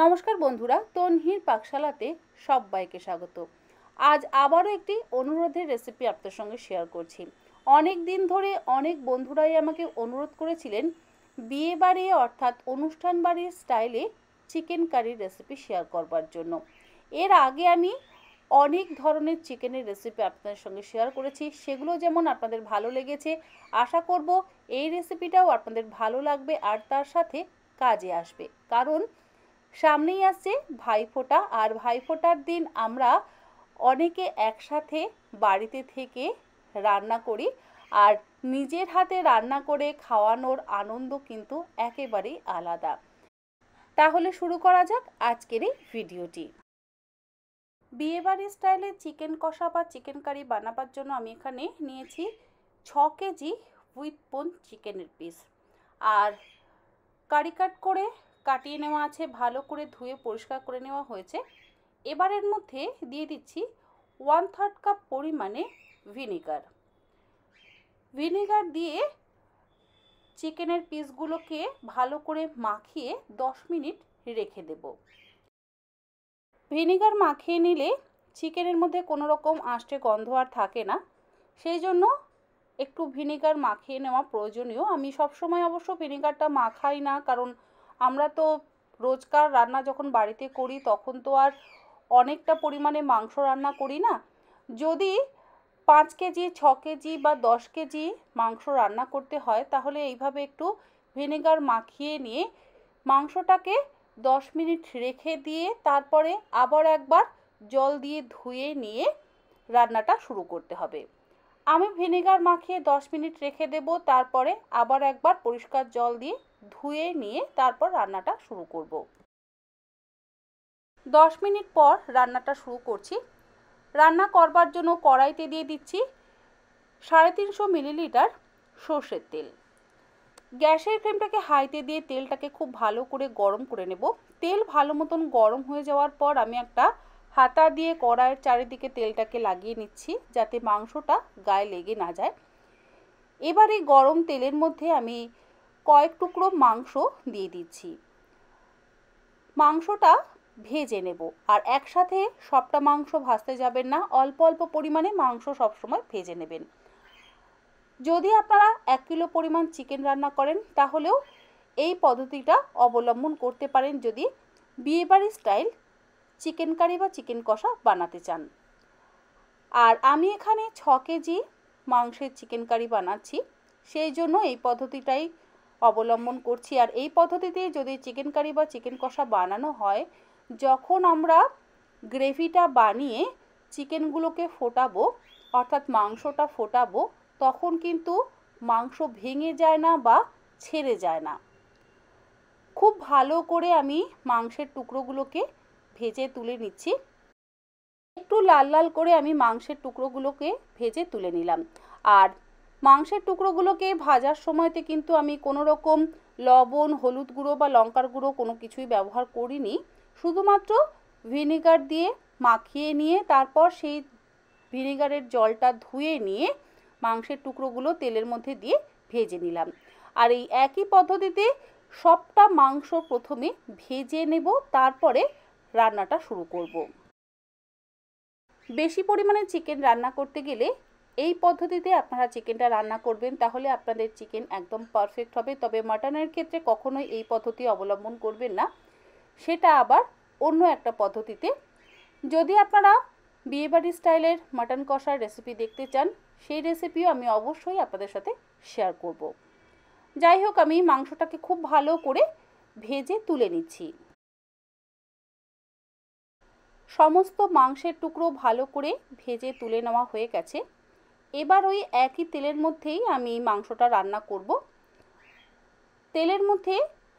নমস্কার বন্ধুরা তনহির পাকশালাতে সবাইকে স্বাগত আজ আবারও একটি অনুরোধের রেসিপি আপনার সঙ্গে শেয়ার করছি অনেক দিন ধরে অনেক বন্ধুরাই আমাকে অনুরোধ করেছিলেন বিয়ে বাড়ি অর্থাৎ অনুষ্ঠান বাড়ির স্টাইলে চিকেন কারির রেসিপি শেয়ার করবার জন্য এর আগে আমি অনেক ধরনের চিকেনের রেসিপি আপনাদের সঙ্গে শেয়ার করেছি সেগুলো যেমন আপনাদের ভালো লেগেছে আশা করব এই রেসিপিটাও আপনাদের ভালো লাগবে আর তার সাথে কাজে আসবে কারণ সামনেই আসছে ভাইফোঁটা আর ভাইফোঁটার দিন আমরা অনেকে একসাথে বাড়িতে থেকে রান্না করি আর নিজের হাতে রান্না করে খাওয়ানোর আনন্দ কিন্তু একেবারেই আলাদা তাহলে শুরু করা যাক আজকের এই ভিডিওটি বিয়েবাড়ির স্টাইলে চিকেন কষা বা চিকেন কারি বানাবার জন্য আমি এখানে নিয়েছি ছ কেজি উইথ পোন চিকেনের পিস আর কারি কাট করে কাটিয়ে নেওয়া আছে ভালো করে ধুয়ে পরিষ্কার করে নেওয়া হয়েছে এবারের মধ্যে দিয়ে দিচ্ছি ওয়ান থার্ড কাপ পরিমাণে ভিনেগার ভিনেগার দিয়ে চিকেনের পিসগুলোকে ভালো করে মাখিয়ে দশ মিনিট রেখে দেব ভিনেগার মাখিয়ে নিলে চিকেনের মধ্যে কোনো রকম আষ্টে গন্ধ আর থাকে না সেই জন্য একটু ভিনেগার মাখিয়ে নেওয়া প্রয়োজনীয় আমি সবসময় অবশ্য ভিনেগারটা মাখাই না কারণ আমরা তো রোজকার রান্না যখন বাড়িতে করি তখন তো আর অনেকটা পরিমাণে মাংস রান্না করি না যদি পাঁচ কেজি ছ কেজি বা দশ কেজি মাংস রান্না করতে হয় তাহলে এইভাবে একটু ভিনেগার মাখিয়ে নিয়ে মাংসটাকে দশ মিনিট রেখে দিয়ে তারপরে আবার একবার জল দিয়ে ধুয়ে নিয়ে রান্নাটা শুরু করতে হবে আমি ভিনেগার মাখিয়ে দশ মিনিট রেখে দেব তারপরে আবার একবার পরিষ্কার জল দিয়ে ধুয়ে নিয়ে তারপর রান্নাটা শুরু করব। দশ মিনিট পর রান্নাটা শুরু করছি রান্না করবার জন্য কড়াইতে দিয়ে দিচ্ছি সাড়ে তিনশো মিলিলিটার সর্ষের তেল গ্যাসের ফ্লেমটাকে হাইতে দিয়ে তেলটাকে খুব ভালো করে গরম করে নেব তেল ভালো মতন গরম হয়ে যাওয়ার পর আমি একটা হাতা দিয়ে কড়াইয়ের চারিদিকে তেলটাকে লাগিয়ে নিচ্ছি যাতে মাংসটা গায়ে লেগে না যায় এবার এই গরম তেলের মধ্যে আমি কয়েক টুকরো মাংস দিয়ে দিচ্ছি মাংসটা ভেজে নেব আর একসাথে সবটা মাংস ভাজতে যাবেন না অল্প অল্প পরিমাণে মাংস সবসময় ভেজে নেবেন যদি আপনারা এক কিলো পরিমাণ চিকেন রান্না করেন তাহলেও এই পদ্ধতিটা অবলম্বন করতে পারেন যদি বিয়েবাড়ি স্টাইল চিকেন কারি বা চিকেন কষা বানাতে চান আর আমি এখানে ছ কেজি মাংসের চিকেন কারি বানাচ্ছি সেই জন্য এই পদ্ধতিটাই অবলম্বন করছি আর এই পদ্ধতিতে যদি চিকেন কারি বা চিকেন কষা বানানো হয় যখন আমরা গ্রেভিটা বানিয়ে চিকেনগুলোকে ফোটাবো অর্থাৎ মাংসটা ফোটাবো তখন কিন্তু মাংস ভেঙে যায় না বা ছেড়ে যায় না খুব ভালো করে আমি মাংসের টুকরোগুলোকে ভেজে তুলে নিচ্ছি একটু লাল লাল করে আমি মাংসের টুকরোগুলোকে ভেজে তুলে নিলাম আর মাংসের টুকরোগুলোকে ভাজার সময়তে কিন্তু আমি কোনো রকম লবণ হলুদ গুঁড়ো বা লঙ্কার গুঁড়ো কোনো কিছুই ব্যবহার করিনি শুধুমাত্র ভিনেগার দিয়ে মাখিয়ে নিয়ে তারপর সেই ভিনেগারের জলটা ধুয়ে নিয়ে মাংসের টুকরোগুলো তেলের মধ্যে দিয়ে ভেজে নিলাম আর এই একই পদ্ধতিতে সবটা মাংস প্রথমে ভেজে নেব তারপরে রান্নাটা শুরু করব বেশি পরিমাণে চিকেন রান্না করতে গেলে এই পদ্ধতিতে আপনারা চিকেনটা রান্না করবেন তাহলে আপনাদের চিকেন একদম পারফেক্ট হবে তবে মাটনের ক্ষেত্রে কখনোই এই পদ্ধতি অবলম্বন করবেন না সেটা আবার অন্য একটা পদ্ধতিতে যদি আপনারা বিয়েবাড়ি স্টাইলের মাটন কষার রেসিপি দেখতে চান সেই রেসিপিও আমি অবশ্যই আপনাদের সাথে শেয়ার করব। যাই হোক আমি মাংসটাকে খুব ভালো করে ভেজে তুলে নিচ্ছি সমস্ত মাংসের টুকরো ভালো করে ভেজে তুলে নেওয়া হয়ে গেছে এবার ওই একই তেলের মধ্যেই আমি মাংসটা রান্না করব তেলের মধ্যে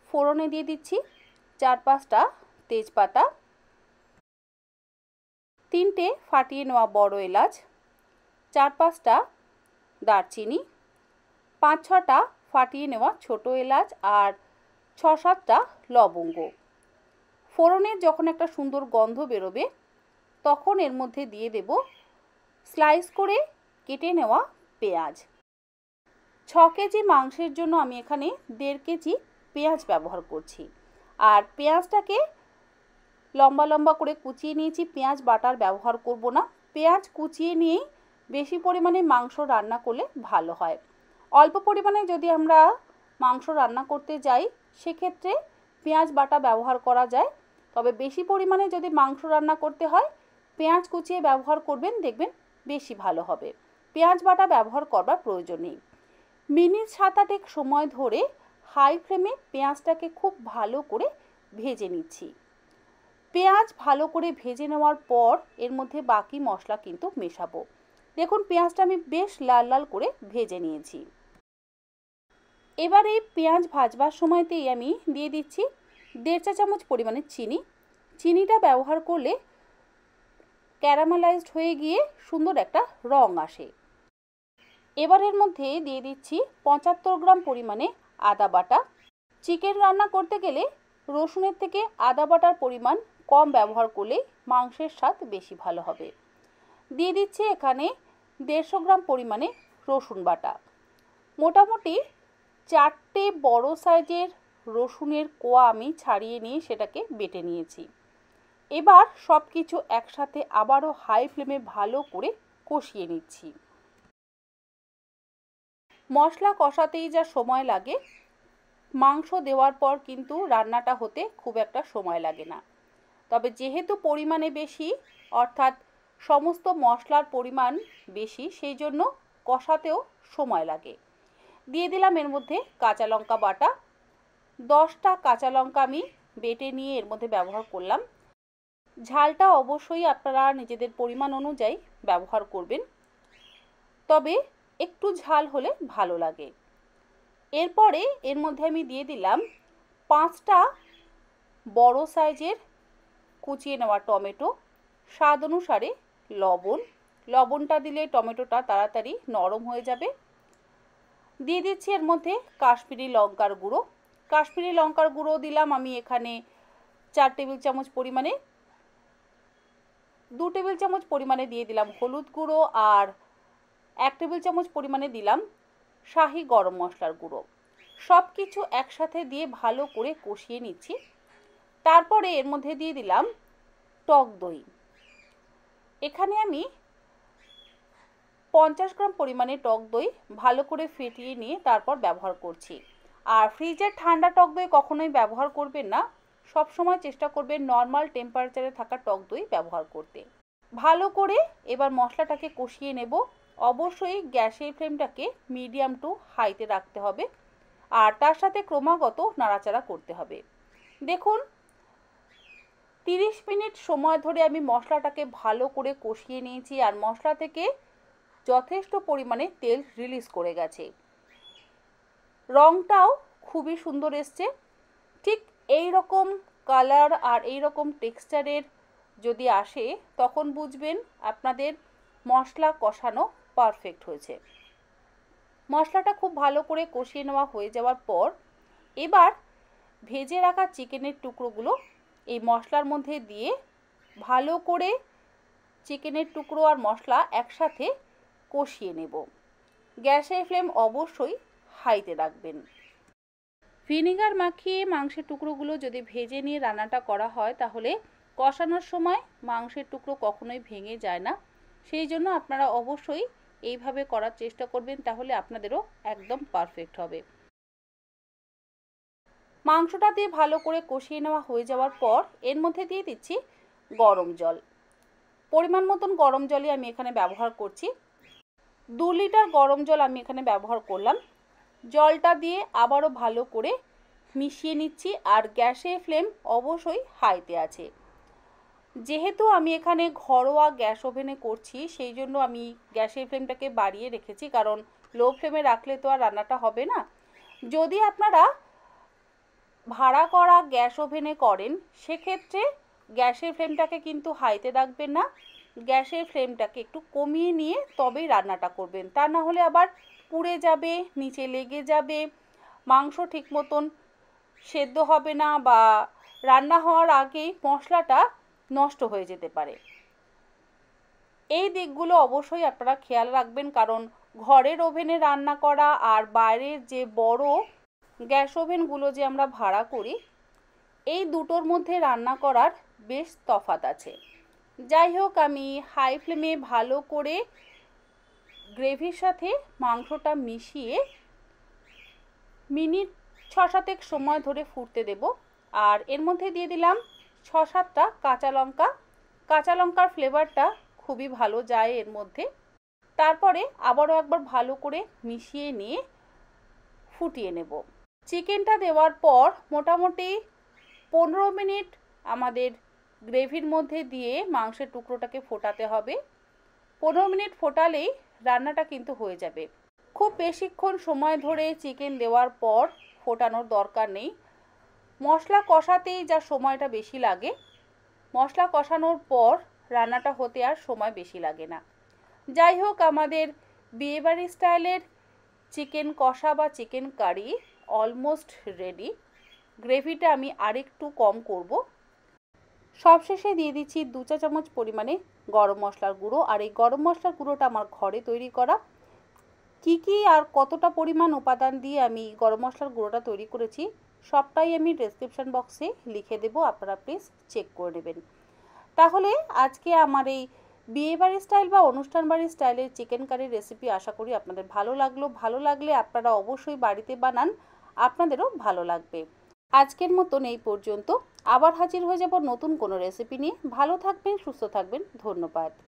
ফোড়নে দিয়ে দিচ্ছি চার পাঁচটা তেজপাতা তিনটে ফাটিয়ে নেওয়া বড় এলাচ চার পাঁচটা দারচিনি পাঁচ ছটা ফাটিয়ে নেওয়া ছোট এলাচ আর ছ সাতটা লবঙ্গ ফোড়নের যখন একটা সুন্দর গন্ধ বেরোবে তখন এর মধ্যে দিয়ে দেব স্লাইস করে কেটে নেওয়া পেঁয়াজ ছ কেজি মাংসের জন্য আমি এখানে দেড় কেজি পেঁয়াজ ব্যবহার করছি আর পেঁয়াজটাকে লম্বা লম্বা করে কুচিয়ে নিয়েছি পেঁয়াজ বাটার ব্যবহার করব না পেঁয়াজ কুচিয়ে নিয়েই বেশি পরিমাণে মাংস রান্না করলে ভালো হয় অল্প পরিমাণে যদি আমরা মাংস রান্না করতে যাই সেক্ষেত্রে পেঁয়াজ বাটা ব্যবহার করা যায় তবে বেশি পরিমাণে যদি মাংস রান্না করতে হয় পেঁয়াজ কুচিয়ে ব্যবহার করবেন দেখবেন বেশি ভালো হবে পেঁয়াজ বাটা ব্যবহার করবার প্রয়োজন নেই মিনিট সাত আটেক সময় ধরে হাই ফ্লেমে পেঁয়াজটাকে খুব ভালো করে ভেজে নিচ্ছি পেঁয়াজ ভালো করে ভেজে নেওয়ার পর এর মধ্যে বাকি মশলা কিন্তু মেশাবো দেখুন পেঁয়াজটা আমি বেশ লাল লাল করে ভেজে নিয়েছি এবার এই পেঁয়াজ ভাজবার সময়তেই আমি দিয়ে দিচ্ছি দেড় চা চামচ পরিমাণে চিনি চিনিটা ব্যবহার করলে ক্যারামেলাইজড হয়ে গিয়ে সুন্দর একটা রং আসে এবারের মধ্যে দিয়ে দিচ্ছি পঁচাত্তর গ্রাম পরিমাণে আদা বাটা চিকেন রান্না করতে গেলে রসুনের থেকে আদা বাটার পরিমাণ কম ব্যবহার করলে মাংসের স্বাদ বেশি ভালো হবে দিয়ে দিচ্ছি এখানে দেড়শো গ্রাম পরিমাণে রসুন বাটা মোটামুটি চারটে বড় সাইজের রসুনের কোয়া আমি ছাড়িয়ে নিয়ে সেটাকে বেটে নিয়েছি এবার সব কিছু একসাথে আবারও হাই ফ্লেমে ভালো করে কষিয়ে নিচ্ছি মশলা কষাতেই যা সময় লাগে মাংস দেওয়ার পর কিন্তু রান্নাটা হতে খুব একটা সময় লাগে না তবে যেহেতু পরিমাণে বেশি অর্থাৎ সমস্ত মশলার পরিমাণ বেশি সেই জন্য কষাতেও সময় লাগে দিয়ে দিলাম এর মধ্যে কাঁচা লঙ্কা বাটা দশটা কাঁচা লঙ্কা আমি বেটে নিয়ে এর মধ্যে ব্যবহার করলাম ঝালটা অবশ্যই আপনারা নিজেদের পরিমাণ অনুযায়ী ব্যবহার করবেন তবে একটু ঝাল হলে ভালো লাগে এরপরে এর মধ্যে আমি দিয়ে দিলাম পাঁচটা বড় সাইজের কুচিয়ে নেওয়া টমেটো স্বাদ অনুসারে লবণ লবণটা দিলে টমেটোটা তাড়াতাড়ি নরম হয়ে যাবে দিয়ে দিচ্ছি এর মধ্যে কাশ্মীরি লঙ্কার গুঁড়ো কাশ্মীরি লঙ্কার গুঁড়ো দিলাম আমি এখানে চার টেবিল চামচ পরিমাণে দু টেবিল চামচ পরিমাণে দিয়ে দিলাম হলুদ গুঁড়ো আর এক টেবিল চামচ পরিমাণে দিলাম শাহি গরম মশলার গুঁড়ো সব কিছু একসাথে দিয়ে ভালো করে কষিয়ে নিচ্ছি তারপরে এর মধ্যে দিয়ে দিলাম টক দই এখানে আমি পঞ্চাশ গ্রাম পরিমাণে টক দই ভালো করে ফেটিয়ে নিয়ে তারপর ব্যবহার করছি আর ফ্রিজের ঠান্ডা টক দই কখনোই ব্যবহার করবেন না সব সময় চেষ্টা করবেন নর্মাল টেম্পারেচারে থাকা টক দই ব্যবহার করতে ভালো করে এবার মশলাটাকে কষিয়ে নেবো অবশ্যই গ্যাসের ফ্লেমটাকে মিডিয়াম টু হাইতে রাখতে হবে আর তার সাথে ক্রমাগত নাড়াচাড়া করতে হবে দেখুন তিরিশ মিনিট সময় ধরে আমি মশলাটাকে ভালো করে কষিয়ে নিয়েছি আর মশলা থেকে যথেষ্ট পরিমাণে তেল রিলিজ করে গেছে রংটাও খুবই সুন্দর এসছে ঠিক এই রকম কালার আর এই রকম টেক্সচারের যদি আসে তখন বুঝবেন আপনাদের মশলা কষানো পারফেক্ট হয়েছে মশলাটা খুব ভালো করে কষিয়ে নেওয়া হয়ে যাওয়ার পর এবার ভেজে রাখা চিকেনের টুকরোগুলো এই মশলার মধ্যে দিয়ে ভালো করে চিকেনের টুকরো আর মশলা একসাথে কষিয়ে নেব গ্যাসের ফ্লেম অবশ্যই হাইতে রাখবেন ভিনেগার মাখিয়ে মাংসের টুকরোগুলো যদি ভেজে নিয়ে রান্নাটা করা হয় তাহলে কষানোর সময় মাংসের টুকরো কখনোই ভেঙে যায় না সেই জন্য আপনারা অবশ্যই এইভাবে করার চেষ্টা করবেন তাহলে আপনাদেরও একদম পারফেক্ট হবে মাংসটা দিয়ে ভালো করে কষিয়ে নেওয়া হয়ে যাওয়ার পর এর মধ্যে দিয়ে দিচ্ছি গরম জল পরিমাণ মতন গরম জলই আমি এখানে ব্যবহার করছি দু লিটার গরম জল আমি এখানে ব্যবহার করলাম জলটা দিয়ে আবারও ভালো করে মিশিয়ে নিচ্ছি আর গ্যাসের ফ্লেম অবশ্যই হাইতে আছে যেহেতু আমি এখানে ঘরোয়া গ্যাস ওভেনে করছি সেই জন্য আমি গ্যাসের ফ্লেমটাকে বাড়িয়ে রেখেছি কারণ লো ফ্লেমে রাখলে তো আর রান্নাটা হবে না যদি আপনারা ভাড়া করা গ্যাস ওভেনে করেন সেক্ষেত্রে গ্যাসের ফ্লেমটাকে কিন্তু হাইতে রাখবেন না গ্যাসের ফ্লেমটাকে একটু কমিয়ে নিয়ে তবেই রান্নাটা করবেন তা না হলে আবার পুড়ে যাবে নিচে লেগে যাবে মাংস ঠিক মতন সেদ্ধ হবে না বা রান্না হওয়ার আগে মশলাটা নষ্ট হয়ে যেতে পারে এই দিকগুলো অবশ্যই আপনারা খেয়াল রাখবেন কারণ ঘরের ওভেনে রান্না করা আর বাইরের যে বড় গ্যাস ওভেনগুলো যে আমরা ভাড়া করি এই দুটোর মধ্যে রান্না করার বেশ তফাত আছে যাই হোক আমি হাই ফ্লেমে ভালো করে গ্রেভির সাথে মাংসটা মিশিয়ে মিনিট ছ সাতেক সময় ধরে ফুটতে দেব আর এর মধ্যে দিয়ে দিলাম ছ সাতটা কাঁচা লঙ্কা কাঁচা লঙ্কার ফ্লেভারটা খুবই ভালো যায় এর মধ্যে তারপরে আবারও একবার ভালো করে মিশিয়ে নিয়ে ফুটিয়ে নেব চিকেনটা দেওয়ার পর মোটামুটি পনেরো মিনিট আমাদের গ্রেভির মধ্যে দিয়ে মাংসের টুকরোটাকে ফোটাতে হবে পনেরো মিনিট ফোটালেই রান্নাটা কিন্তু হয়ে যাবে খুব বেশিক্ষণ সময় ধরে চিকেন দেওয়ার পর ফোটানোর দরকার নেই মশলা কষাতেই যা সময়টা বেশি লাগে মশলা কষানোর পর রান্নাটা হতে আর সময় বেশি লাগে না যাই হোক আমাদের বিয়েবাড়ি স্টাইলের চিকেন কষা বা চিকেন কারি অলমোস্ট রেডি গ্রেভিটা আমি আরেকটু কম করব সবশেষে দিয়ে দিচ্ছি দু চা চামচ পরিমাণে গরম মশলার গুঁড়ো আর এই গরম মশলার গুঁড়োটা আমার ঘরে তৈরি করা কি কি আর কতটা পরিমাণ উপাদান দিয়ে আমি গরম মশলার গুঁড়োটা তৈরি করেছি সবটাই আমি ডেসক্রিপশান বক্সে লিখে দেব আপনারা প্লিজ চেক করে নেবেন তাহলে আজকে আমার এই বিয়ে বাড়ির স্টাইল বা অনুষ্ঠান বাড়ির স্টাইলের চিকেন কারির রেসিপি আশা করি আপনাদের ভালো লাগলো ভালো লাগলে আপনারা অবশ্যই বাড়িতে বানান আপনাদেরও ভালো লাগবে আজকের মতন এই পর্যন্ত আবার হাজির হয়ে যাব নতুন কোনো রেসিপি নিয়ে ভালো থাকবেন সুস্থ থাকবেন ধন্যবাদ